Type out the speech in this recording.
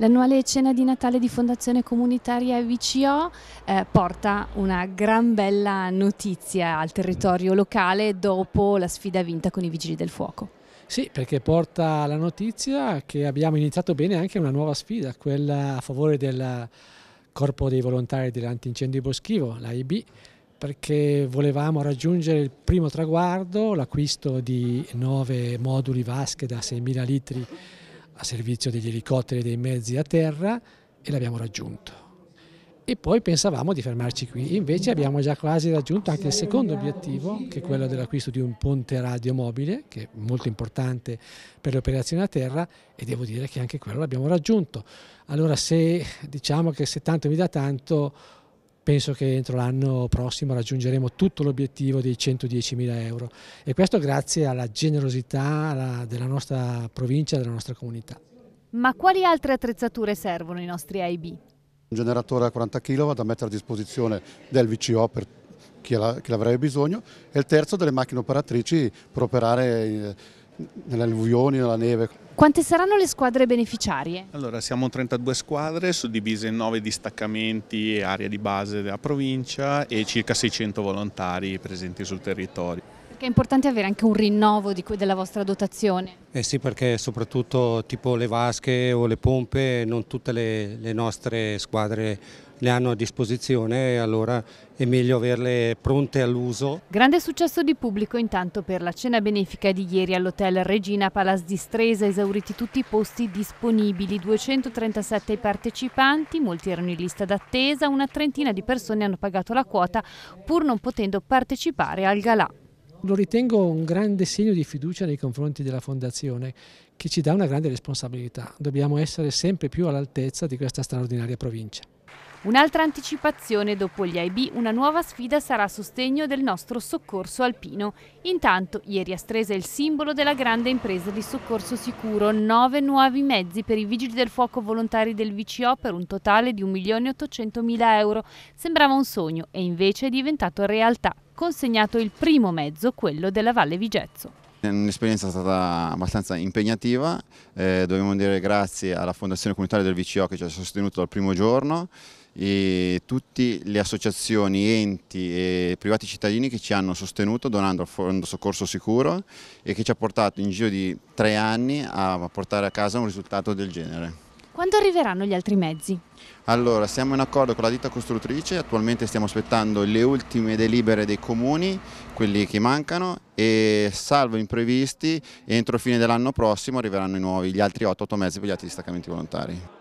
L'annuale cena di Natale di Fondazione Comunitaria VCO eh, porta una gran bella notizia al territorio locale dopo la sfida vinta con i Vigili del Fuoco. Sì, perché porta la notizia che abbiamo iniziato bene anche una nuova sfida, quella a favore del Corpo dei Volontari dell'Antincendio Boschivo, l'AIB, perché volevamo raggiungere il primo traguardo, l'acquisto di nove moduli vasche da 6.000 litri a servizio degli elicotteri e dei mezzi a terra e l'abbiamo raggiunto. E poi pensavamo di fermarci qui, invece abbiamo già quasi raggiunto anche il secondo obiettivo, che è quello dell'acquisto di un ponte radiomobile, che è molto importante per le operazioni a terra, e devo dire che anche quello l'abbiamo raggiunto. Allora se diciamo che se tanto mi dà tanto, penso che entro l'anno prossimo raggiungeremo tutto l'obiettivo dei 110.000 euro e questo grazie alla generosità della nostra provincia, della nostra comunità. Ma quali altre attrezzature servono i nostri AIB? Un generatore a 40 kW da mettere a disposizione del VCO per chi l'avrebbe bisogno e il terzo delle macchine operatrici per operare eh, nelle alluvioni, nella neve. Quante saranno le squadre beneficiarie? Allora, siamo 32 squadre suddivise in 9 distaccamenti e area di base della provincia e circa 600 volontari presenti sul territorio. Perché è importante avere anche un rinnovo della vostra dotazione. Eh sì, perché soprattutto tipo le vasche o le pompe non tutte le, le nostre squadre le hanno a disposizione e allora è meglio averle pronte all'uso. Grande successo di pubblico intanto per la cena benefica di ieri all'hotel Regina Palace di Stresa, esauriti tutti i posti disponibili, 237 partecipanti, molti erano in lista d'attesa, una trentina di persone hanno pagato la quota pur non potendo partecipare al galà. Lo ritengo un grande segno di fiducia nei confronti della Fondazione che ci dà una grande responsabilità. Dobbiamo essere sempre più all'altezza di questa straordinaria provincia. Un'altra anticipazione dopo gli IB, una nuova sfida sarà a sostegno del nostro soccorso alpino. Intanto, ieri a Stresa il simbolo della grande impresa di soccorso sicuro, nove nuovi mezzi per i vigili del fuoco volontari del VCO per un totale di 1.800.000 euro. Sembrava un sogno e invece è diventato realtà. Consegnato il primo mezzo, quello della Valle Vigezzo. Un'esperienza è stata abbastanza impegnativa, eh, dobbiamo dire grazie alla Fondazione Comunitaria del VCO che ci ha sostenuto dal primo giorno, e tutte le associazioni, enti e privati cittadini che ci hanno sostenuto donando il Fondo Soccorso Sicuro e che ci ha portato in giro di tre anni a portare a casa un risultato del genere. Quando arriveranno gli altri mezzi? Allora, siamo in accordo con la ditta costruttrice, attualmente stiamo aspettando le ultime delibere dei comuni, quelli che mancano, e salvo imprevisti, entro fine dell'anno prossimo arriveranno nuovi, gli altri 8-8 mezzi per gli altri distaccamenti volontari.